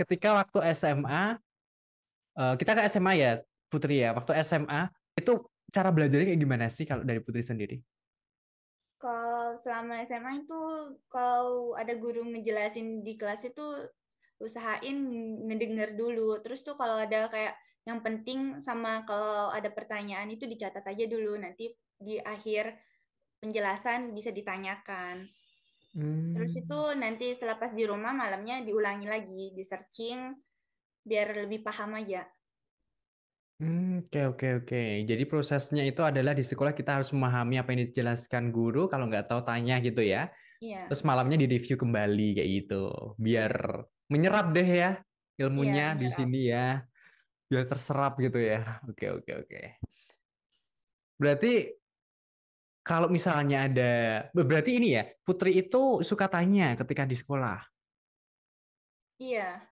ketika waktu SMA eh, kita ke SMA ya Putri ya waktu SMA itu cara belajarnya kayak gimana sih kalau dari Putri sendiri? Kalau selama SMA itu kalau ada guru ngejelasin di kelas itu usahain ngedenger dulu. Terus tuh kalau ada kayak yang penting sama kalau ada pertanyaan itu dicatat aja dulu nanti di akhir penjelasan bisa ditanyakan. Hmm. Terus itu nanti selepas di rumah malamnya diulangi lagi, di searching biar lebih paham aja. Hmm, oke oke oke. Jadi prosesnya itu adalah di sekolah kita harus memahami apa yang dijelaskan guru, kalau nggak tahu tanya gitu ya. Iya. Terus malamnya di review kembali kayak gitu, biar menyerap deh ya ilmunya iya, di sini ya, biar terserap gitu ya. Oke oke oke. Berarti kalau misalnya ada berarti ini ya Putri itu suka tanya ketika di sekolah. Iya.